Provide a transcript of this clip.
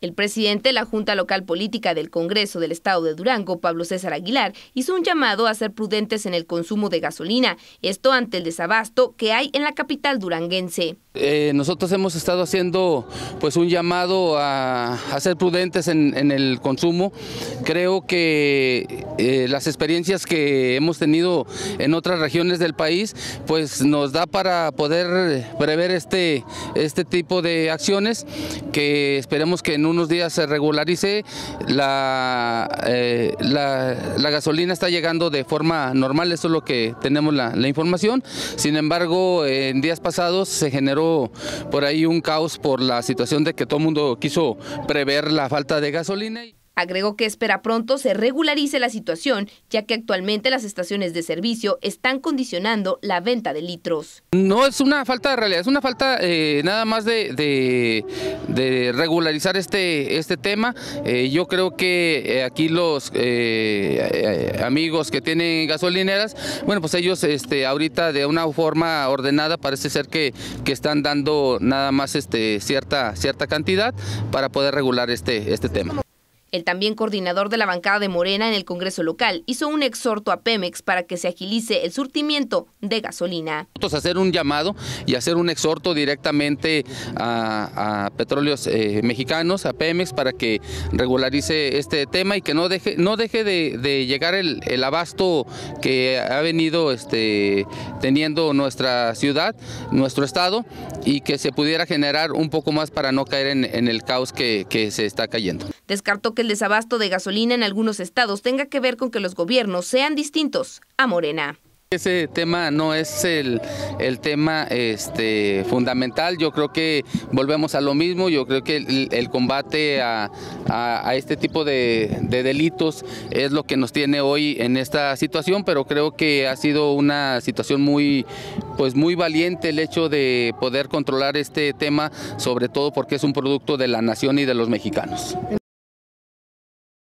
El presidente de la Junta Local Política del Congreso del Estado de Durango, Pablo César Aguilar, hizo un llamado a ser prudentes en el consumo de gasolina, esto ante el desabasto que hay en la capital duranguense. Eh, nosotros hemos estado haciendo pues un llamado a, ser prudentes en, el consumo. Creo que eh, las experiencias que hemos tenido en otras regiones del país pues nos da para poder prever este, este tipo de acciones que esperemos que en unos días se regularice. La, eh, la, gasolina está llegando de forma normal, eso es lo que tenemos la, la información. Sin embargo, en días pasados se generó por ahí un caos por la situación de que todo el mundo quiso prever la falta de gasolina. y Agregó que espera pronto se regularice la situación, ya que actualmente las estaciones de servicio están condicionando la venta de litros. No es una falta de realidad, es una falta eh, nada más de, regularizar este, este tema. Eh, yo creo que eh, aquí los amigos que tienen gasolineras, bueno, pues ellos este, ahorita de una forma ordenada parece ser que, que están dando nada más este, cierta, cierta cantidad para poder regular este, este tema. El también coordinador de la bancada de Morena en el Congreso local hizo un exhorto a Pemex para que se agilice el surtimiento de gasolina. entonces hacer un llamado y hacer un exhorto directamente a, Petróleos eh, Mexicanos, a Pemex, para que regularice este tema y que no deje, no deje de, llegar el, abasto que ha venido este, teniendo nuestra ciudad, nuestro estado, y que se pudiera generar un poco más para no caer en, el caos que, que se está cayendo. Descartó que el desabasto de gasolina en algunos estados tenga que ver con que los gobiernos sean distintos a Morena. Ese tema no es el, el, tema este, fundamental, yo creo que volvemos a lo mismo, yo creo que el, combate a, este tipo de, de, delitos es lo que nos tiene hoy en esta situación, pero creo que ha sido una situación muy, pues muy valiente el hecho de poder controlar este tema, sobre todo porque es un producto de la nación y de los mexicanos.